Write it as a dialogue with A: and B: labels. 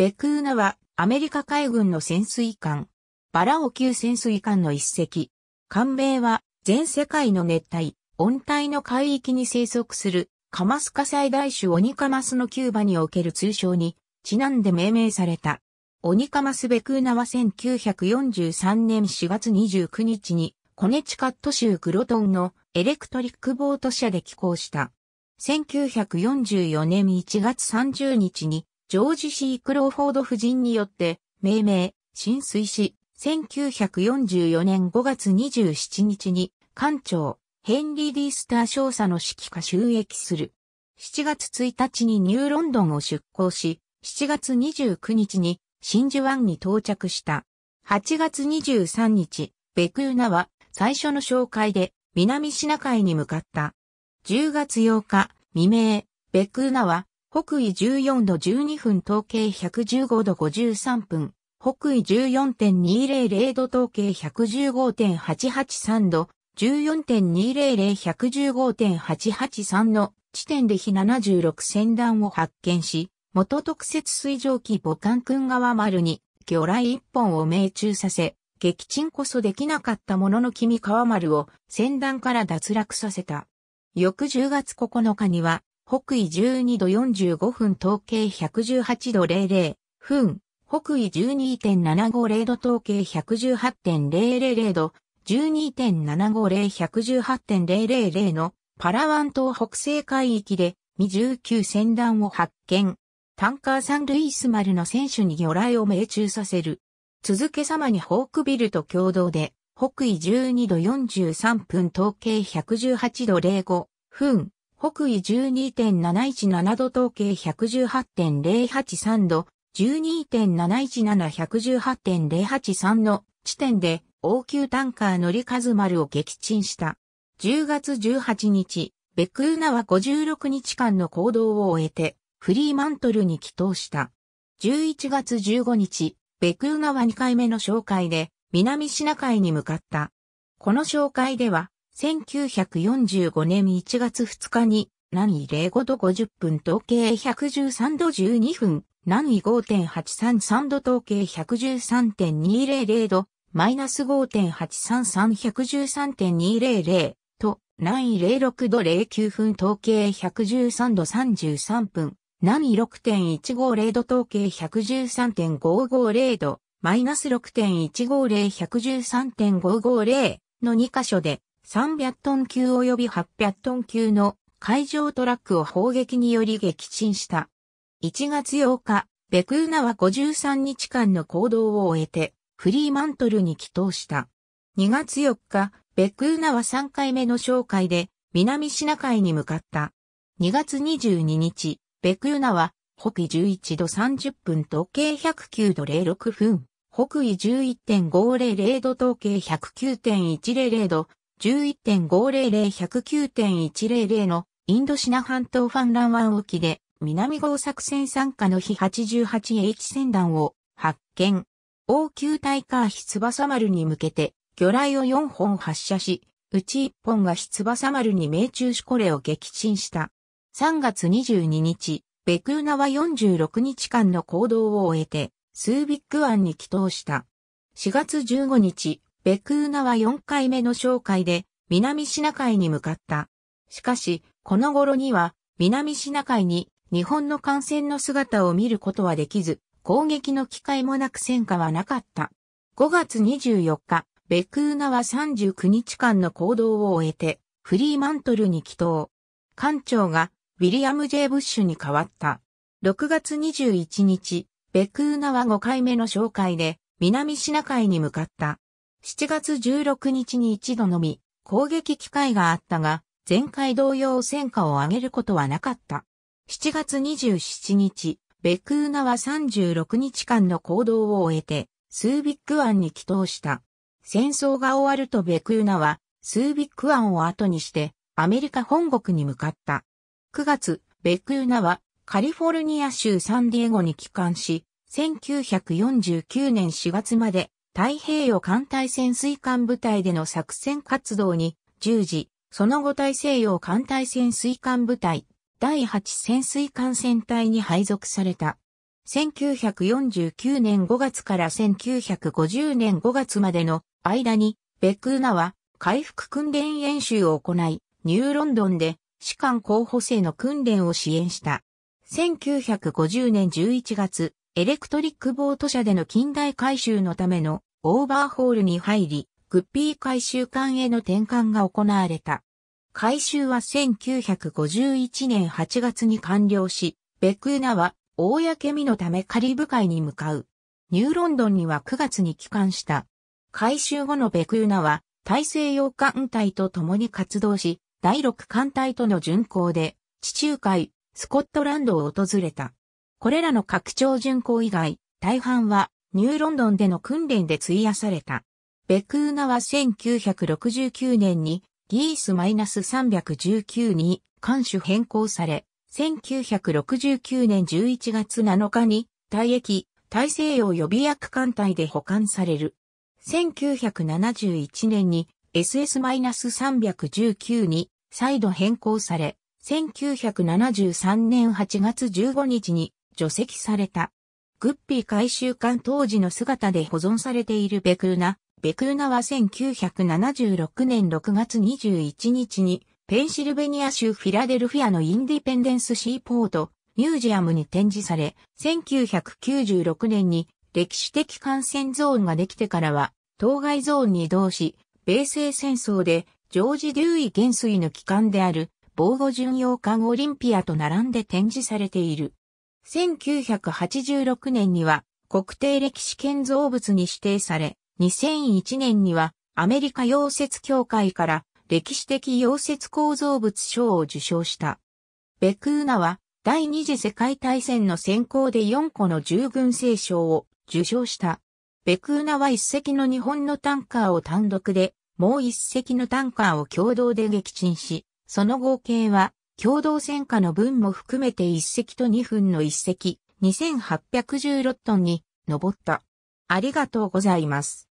A: ベクーナはアメリカ海軍の潜水艦。バラオ級潜水艦の一隻。艦名は全世界の熱帯、温帯の海域に生息するカマスカ最大種オニカマスのキューバにおける通称にちなんで命名された。オニカマスベクーナは1943年4月29日にコネチカット州グロトンのエレクトリックボート社で寄港した。1944年1月30日にジョージ・ー・クローフォード夫人によって命名、浸水し、1944年5月27日に、艦長、ヘンリー・ディスター少佐の指揮下収益する。7月1日にニューロンドンを出港し、7月29日に真珠湾に到着した。8月23日、ベクーナは最初の紹介で南シナ海に向かった。10月8日未明、ベクーナは北緯14度12分統計115度53分、北緯14.200度統計115.883度、14.200115.883の地点で非76船団を発見し、元特設水気ボ母艦君側丸に魚雷一本を命中させ、撃沈こそできなかったものの君川丸を船団から脱落させた。翌10月9日には北緯12度45分統計118度00分、北緯12.750度統計118.000度、12.750118.000のパラワン島北西海域で未19船団を発見。タンカーサンルイス丸の選手に魚雷を命中させる。続けさまにホークビルと共同で、北緯12度43分統計118度05分、北緯12.717度統計118.083度、12.717118.083の地点で応急タンカー乗り数丸を撃沈した。10月18日、ベクーナは56日間の行動を終えて、フリーマントルに帰投した。11月15日、ベクーナは2回目の紹介で、南シナ海に向かった。この紹介では、1945年1月2日に、南緯05度50分統計113度12分、南緯5.833度統計113.200度、マイナス5.813313.200と、南緯06度09分統計113度33分、南緯6.150度統計113.550度、マイナス6.150113.550の2箇所で、300トン級及び800トン級の海上トラックを砲撃により撃沈した。1月8日、ベクーナは53日間の行動を終えて、フリーマントルに帰投した。2月4日、ベクーナは3回目の紹介で、南シナ海に向かった。2月22日、ベクーナは、北緯11度30分時計109度06分、北緯11.500度時計109.100度、11.500-109.100のインドシナ半島ファンラン湾沖で南郷作戦参加の日 88H 船団を発見。応急隊カーヒ翼丸に向けて魚雷を4本発射し、うち1本がヒ翼丸に命中しこれを撃沈した。3月22日、ベクーナは46日間の行動を終えて、スービック湾に帰投した。4月15日、ベクーナは4回目の紹介で南シナ海に向かった。しかし、この頃には南シナ海に日本の艦船の姿を見ることはできず、攻撃の機会もなく戦果はなかった。5月24日、ベクーナは39日間の行動を終えて、フリーマントルに帰島。艦長がウィリアム・ジェイブッシュに変わった。6月21日、ベクーナは5回目の紹介で、南シナ海に向かった。7月16日に一度のみ攻撃機会があったが、前回同様戦果を上げることはなかった。7月27日、ベクーナは36日間の行動を終えて、スービック湾に帰投した。戦争が終わるとベクーナは、スービック湾を後にして、アメリカ本国に向かった。9月、ベクーナは、カリフォルニア州サンディエゴに帰還し、1949年4月まで太平洋艦隊潜水艦部隊での作戦活動に従事、その後大西洋艦隊潜水艦部隊、第8潜水艦船隊に配属された。1949年5月から1950年5月までの間に、ベクーナは回復訓練演習を行い、ニューロンドンで士官候補生の訓練を支援した。1950年11月、エレクトリックボート社での近代改修のためのオーバーホールに入り、グッピー改修艦への転換が行われた。改修は1951年8月に完了し、ベクーナは、公みのためカリブ海に向かう。ニューロンドンには9月に帰還した。改修後のベクーナは、大西洋艦隊と共に活動し、第6艦隊との巡航で、地中海、スコットランドを訪れた。これらの拡張巡航以外、大半はニューロンドンでの訓練で費やされた。ベクーナは1969年にギース -319 に艦種変更され、1969年11月7日に退役、大西洋予備役艦隊で保管される。1971年に SS-319 に再度変更され、1973年8月15日に除籍された。グッピー回収艦当時の姿で保存されているベクーナ。ベクーナは1976年6月21日にペンシルベニア州フィラデルフィアのインディペンデンスシーポートミュージアムに展示され、1996年に歴史的感染ゾーンができてからは当該ゾーンに移動し、米西戦争でジョージ・デューイ元帥の機関である防護巡洋艦オリンピアと並んで展示されている。1986年には国定歴史建造物に指定され、2001年にはアメリカ溶接協会から歴史的溶接構造物賞を受賞した。ベクーナは第二次世界大戦の先行で4個の従軍聖賞を受賞した。ベクーナは一隻の日本のタンカーを単独で、もう一隻のタンカーを共同で撃沈し、その合計は共同戦果の分も含めて1隻と2分の1隻、2816トンに上った。ありがとうございます。